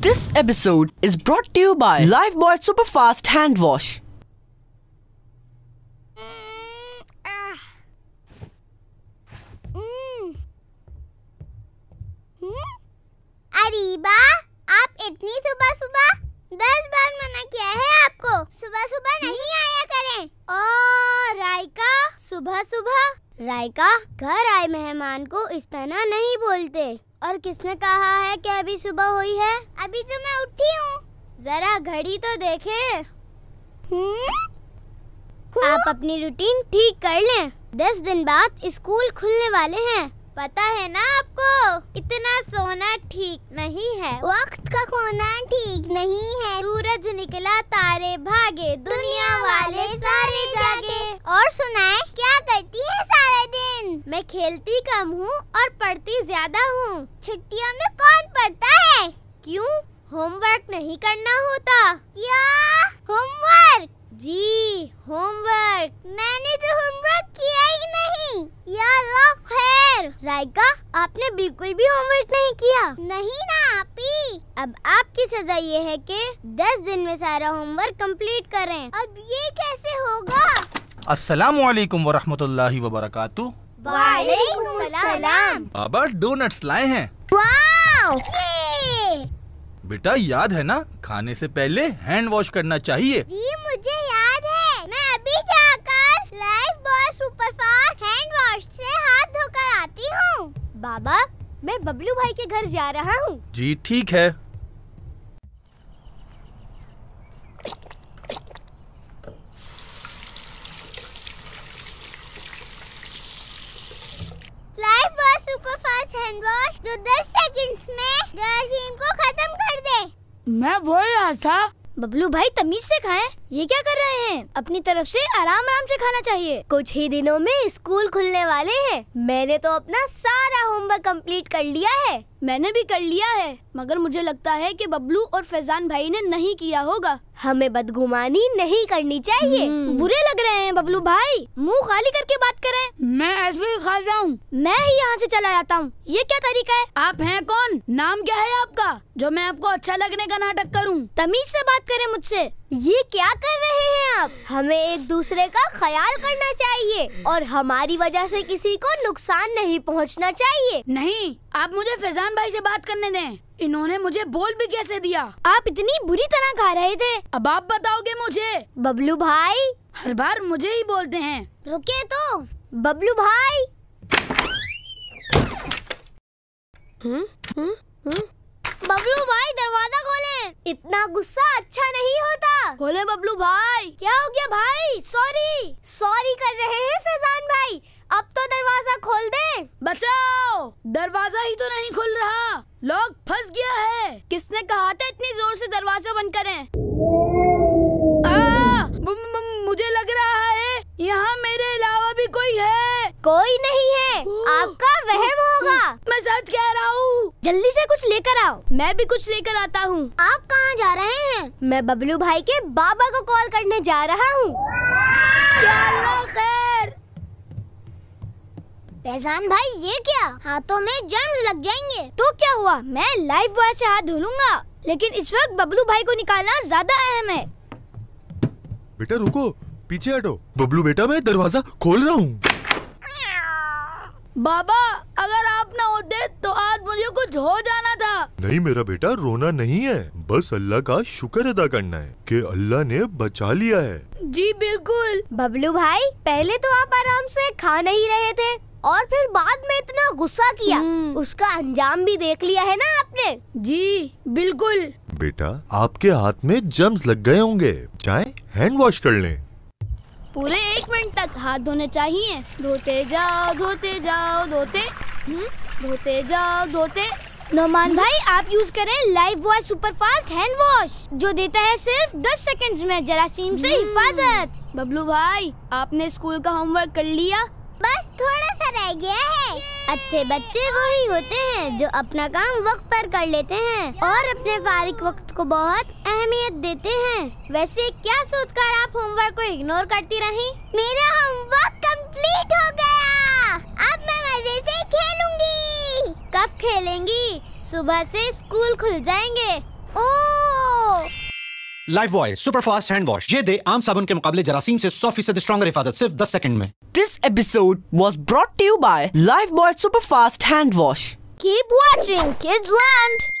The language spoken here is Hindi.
This episode is brought to you by Lifebuoy Superfast Hand Wash. Areeba आप इतनी सुबह सुबह दस बार मना किया है आपको सुबह सुबह नहीं आया करें ओ रायका सुबह सुबह रायका घर आए मेहमान को इस तरह नहीं बोलते और किसने कहा है कि अभी सुबह हुई है अभी तो मैं उठी हूँ जरा घड़ी तो देखे हुँ? हम्म? आप अपनी रूटीन ठीक कर लें दस दिन बाद स्कूल खुलने वाले हैं पता है ना आपको इतना सोना ठीक नहीं है वक्त का खोना ठीक नहीं है सूरज निकला तारे भागे दुनिया वाले सारे जागे और सुनाए मैं खेलती कम हूँ और पढ़ती ज्यादा हूँ छुट्टियों में कौन पढ़ता है क्यों होमवर्क नहीं करना होता क्या होमवर्क जी होमवर्क मैंने तो होमवर्क किया ही नहीं या खैर रायका आपने बिल्कुल भी होमवर्क नहीं किया नहीं ना आपी अब आपकी सजा ये है कि दस दिन में सारा होमवर्क कंप्लीट करें अब ये कैसे होगा अस्सलाम वरहमत लाही वबरकातुह बाबा डोनट्स लाए हैं बेटा याद है ना खाने से पहले हैंड वॉश करना चाहिए जी मुझे याद है मैं अभी जाकर Lifebuoy super fast hand wash से हाथ धोकर आती हूँ बाबा मैं बबलू भाई के घर जा रहा हूँ जी ठीक है मैं बोल रहा था बबलू भाई तमीज से खाएं ये क्या कर रहे हैं अपनी तरफ से आराम आराम से खाना चाहिए कुछ ही दिनों में स्कूल खुलने वाले हैं मैंने तो अपना सारा होमवर्क कंप्लीट कर लिया है मैंने भी कर लिया है मगर मुझे लगता है कि बबलू और फैजान भाई ने नहीं किया होगा हमें बदगुमानी नहीं करनी चाहिए हम्म। बुरे लग रहे हैं बबलू भाई मुंह खाली करके बात करें मैं ऐसे ही खा जाऊँ मैं ही यहाँ से चला जाता हूँ ये क्या तरीका है आप हैं नाम क्या है आपका जो मैं आपको अच्छा लगने का नाटक करूं? तमीज से बात करें मुझसे ये क्या कर रहे हैं आप हमें एक दूसरे का ख्याल करना चाहिए और हमारी वजह से किसी को नुकसान नहीं पहुंचना चाहिए नहीं आप मुझे फैजान भाई से बात करने दें इन्होंने मुझे बोल भी कैसे दिया आप इतनी बुरी तरह खा रहे थे अब आप बताओगे मुझे बबलू भाई हर बार मुझे ही बोलते हैं रुके तो बबलू भाई हम्म हम्म हम्म? बबलू भाई दरवाजा खोले इतना गुस्सा अच्छा नहीं होता खोले बबलू भाई क्या हो गया भाई सॉरी सॉरी कर रहे हैं फैजान भाई अब तो दरवाजा खोल दे बचाओ दरवाजा ही तो नहीं खुल रहा लॉक फंस गया है किसने कहा था इतनी जोर से दरवाजा बंद करें मुझे लग रहा है यहाँ मेरे अलावा भी कोई है कोई नहीं है आपका जल्दी से कुछ लेकर आओ मैं भी कुछ लेकर आता हूँ आप कहाँ जा रहे हैं मैं बबलू भाई के बाबा को कॉल करने जा रहा हूँ पहचान भाई ये क्या हाथों में जर्म्स लग जाएंगे तो क्या हुआ मैं लाइफ बॉय से हाथ धुलूंगा लेकिन इस वक्त बबलू भाई को निकालना ज्यादा अहम है बेटा रुको पीछे हटो बबलू बेटा मैं दरवाजा खोल रहा हूँ बाबा अगर आप कुछ हो जाना था नहीं मेरा बेटा रोना नहीं है बस अल्लाह का शुक्र अदा करना है कि अल्लाह ने बचा लिया है जी बिल्कुल बबलू भाई पहले तो आप आराम से खा नहीं रहे थे और फिर बाद में इतना गुस्सा किया हम्म। उसका अंजाम भी देख लिया है ना आपने जी बिल्कुल बेटा आपके हाथ में जम्स लग गए होंगे चाहे हैंड वॉश कर लें पूरे एक मिनट तक हाथ धोने चाहिए धोते जाओ धोते जाओ धोते हम्म। धोते जाओ धोते नोमान भाई आप यूज करें Lifebuoy super fast hand wash जो देता है सिर्फ दस सेकेंड में जरासीम से हिफाजत बबलू भाई आपने स्कूल का होमवर्क कर लिया बस थोड़ा सा रह गया है अच्छे बच्चे वही होते हैं जो अपना काम वक्त पर कर लेते हैं और अपने फारिक वक्त को बहुत अहमियत देते हैं वैसे क्या सोचकर आप होमवर्क को इग्नोर करती रही मेरा होमवर्क कंप्लीट हो गया खेलेंगी सुबह से स्कूल खुल जाएंगे ओ Lifebuoy super fast hand wash ये दे आम साबुन के मुकाबले जरासीम से 100 फीसद स्ट्रॉगर हिफाजत सिर्फ 10 सेकंड में this episode was brought to you by Lifebuoy super fast hand wash keep watching Kids land